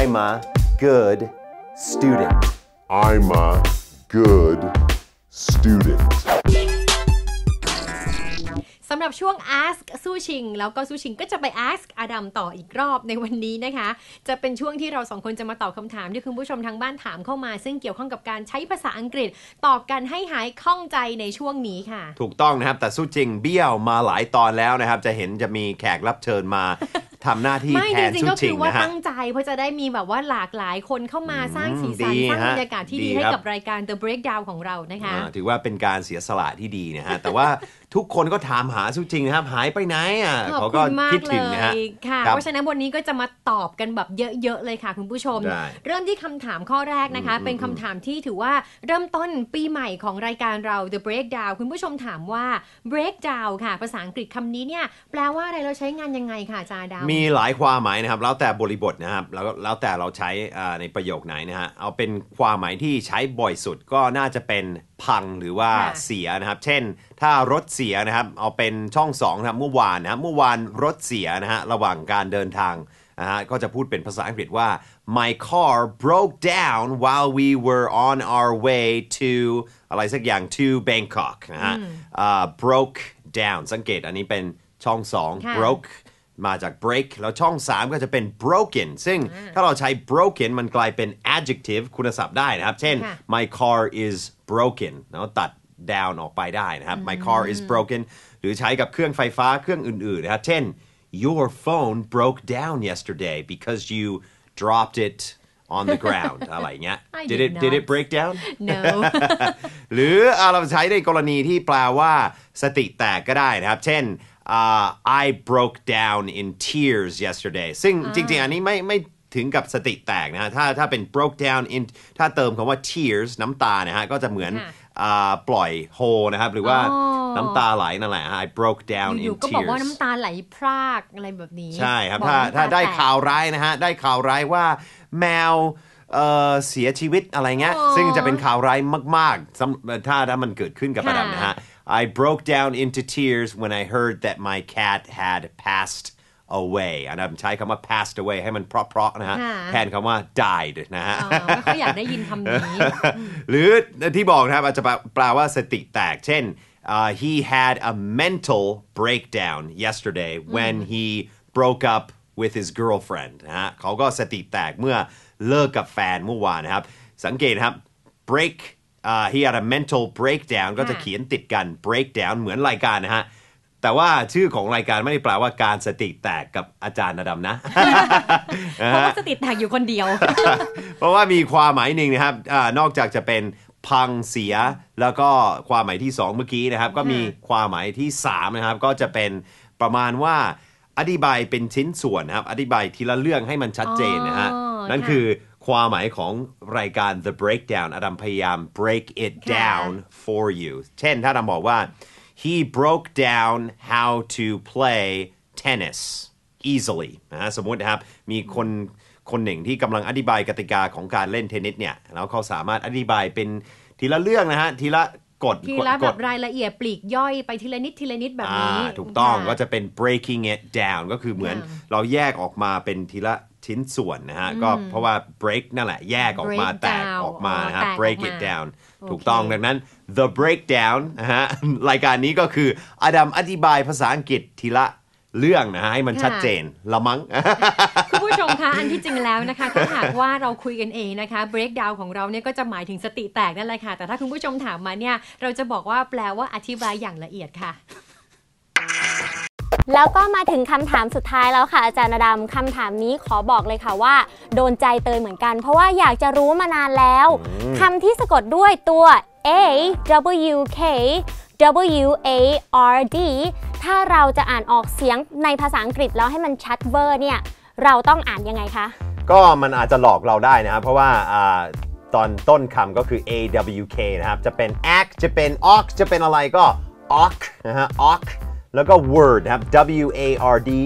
I'm a good student. I'm a good student. สำหรับช่วง ask สู้ชิง แล้วก็สู้ชิงก็จะไป ask อดัมต่ออีกรอบในวันนี้นะคะ จะเป็นช่วงที่เราสองคนจะมาตอบคำถามที่คุณผู้ชมทางบ้านถามเข้ามา ซึ่งเกี่ยวข้องกับการใช้ภาษาอังกฤษตอบกันให้หายข้องใจในช่วงนี้ค่ะ ถูกต้องนะครับ แต่สู้จริงเบี้ยวมาหลายตอนแล้วนะครับ จะเห็นจะมีแขกรับเชิญมาทำหน้าที่แทนชุดชิงนะฮะไม่จริงก็คือว่าตั้งใจเพราะจะได้มีแบบว่าหลากหลายคนเข้ามาสร้างสีสันสร้างบรรยากาศที่ดีให้กับรายการ The Breakdown ของเรานะคะ ถือว่าเป็นการเสียสละที่ดีนะฮะแต่ว่าทุกคนก็ถามหาสุจริงนะครับ หายไปไหนอ่ะขอบคุณมากเลยค่ะเพราะฉะนั้นวันนี้ก็จะมาตอบกันแบบเยอะๆเลยค่ะคุณผู้ชม เริ่มที่คำถามข้อแรกนะคะ เป็นคำถามที่ถือว่าเริ่มต้นปีใหม่ของรายการเรา The Breakdown คุณผู้ชมถามว่า breakdown ค่ะภาษาอังกฤษคำนี้เนี่ย แปลว่าอะไรเราใช้งานยังไงค่ะจาดาว มีหลายความหมายนะครับ แล้วแต่บริบทนะครับแล้วแล้วแต่เราใช้ในประโยคไหนนะฮะเอาเป็นความหมายที่ใช้บ่อยสุดก็น่าจะเป็นพังหรือว่าเสียนะครับ เช่น ถ้ารถเสียนะครับ เอาเป็นช่องสองนะครับ เมื่อวานนะครับเมื่อวานรถเสียนะฮะระหว่างการเดินทางนะฮะก็จะพูดเป็นภาษาอังกฤษว่า my car broke down while we were on our way to อะไรสักอย่าง to Bangkok นะฮะ uh, broke down สังเกตอันนี้เป็นช่องสอง broke มาจาก break แล้วช่อง3ก็จะเป็น broken ซึ่งถ้าเราใช้ broken มันกลายเป็น adjective คุณศัพท์ได้นะครับ เช่น my car is broken เนาะตัด down ออกไปได้นะครับ my car is broken หรือใช้กับเครื่องไฟฟ้าเครื่องอื่นๆนะครับเช่น your phone broke down yesterday because you dropped it on the ground อะไรเงี้ย did it did it break down no หรือเราใช้ในกรณีที่แปลว่าสติแตกก็ได้นะครับ เช่น uh, I broke down in tears yesterday ซึ่งจริงๆ อันนี้ไม่ไม่ถึงกับสติแตกนะถ้าถ้าเป็น broke down in ถ้าเติมคำว่า tears น้ำตานะฮะ ก็จะเหมือนปล่อยโฮนะครับ หรือว่าน้ำตาไหลนั่นแหละ I broke down in tears อยู่ก็บอกว่าน้ำตาไหลพราก อะไรแบบนี้ ใช่ครับ ถ้าถ้าได้ข่าวร้ายนะฮะ ได้ข่าวร้ายว่าแมวเสียชีวิต อะไรเงี้ย ซึ่งจะเป็นข่าวร้ายมาก ๆ ถ้าถ้ามันเกิดขึ้นกับประดับนะฮะ I broke down into tears when I heard that my cat had passed away. And I'm I'm a passed away I ให้มันเพราะๆนะฮะแทนคำว่า died นะฮะไม่ค่อยอยากได้ยินคำนี้หรือที่บอกนะครับ อาจจะแปลว่าสติแตกเช่น uh, he had a mental breakdown yesterday mm. when he broke up with his girlfriend นะฮะเขาก็สติแตกเมื่อเลิกกับแฟนเมื่อวานนะครับ สังเกตครับ break he had a mental breakdown ก็จะเขียนติดกัน breakdown เหมือนรายการนะฮะ แต่ว่าชื่อของรายการไม่ได้แปลว่าการสติแตกกับอาจารย์รดำนะ เพราะว่าสติแตกอยู่คนเดียว เพราะว่ามีความหมายหนึ่งนะครับอนอกจากจะเป็นพังเสีย แล้วก็ความหมายที่ 2 เมื่อกี้นะครับ ก็มีความหมายที่3นะครับ ก็จะเป็นประมาณว่าอธิบายเป็นชิ้นส่วนนะครับ อธิบายทีละเรื่องให้มันชัดเจนนะฮะ นั่นคือความหมายของรายการ The Breakdown อดัมพยายาม break it down for you เช่นถ้าดัมบอกว่า he broke down how to play tennis easily นะสมมตินะครับ มีคนคนหนึ่งที่กำลังอธิบายกติกาของการเล่นเทนนิสเนี่ย แล้วเขาสามารถอธิบายเป็นทีละเรื่องนะฮะ ทีละกดทีละแบบรายละเอียดปลีกย่อยไปทีละนิดทีละนิดแบบนี้ ถูกต้องก็จะเป็น breaking it down ก็คือเหมือนเราแยกออกมาเป็นทีละชิ้นส่วนนะฮะก็เพราะว่า break นั่นแหละ แยกออกมาแตกออกมานะฮะ break it down ถูกต้องดังนั้น the breakdown นะฮะรายการนี้ก็คืออดัมอธิบายภาษาอังกฤษทีละเรื่องนะฮะให้มันชัดเจน ละมั้งคุณผู้ชมคะอันที่จริงแล้วนะคะถ้าหากว่าเราคุยกันเองนะคะ breakdown ของเราเนี่ยก็จะหมายถึงสติแตกนั่นแหละค่ะ แต่ถ้าคุณผู้ชมถามมาเนี่ยเราจะบอกว่าแปลว่าอธิบายอย่างละเอียดค่ะแล้วก็มาถึงคำถามสุดท้ายแล้วค่ะอาจารย์ดำคำถามนี้ขอบอกเลยค่ะว่าโดนใจเตยเหมือนกัน เพราะว่าอยากจะรู้มานานแล้ว คำที่สะกดด้วยตัว A W K W A R D ถ้าเราจะอ่านออกเสียงในภาษาอังกฤษแล้วให้มันชัดเวอร์เนี่ย เราต้องอ่านยังไงคะ ก็มันอาจจะหลอกเราได้นะครับ เพราะว่าตอนต้นคำก็คือ A W K นะครับจะเป็น act จะเป็น ox จะเป็นอะไรก็ ox นะฮะ ox Look at word, have W-A-R-D.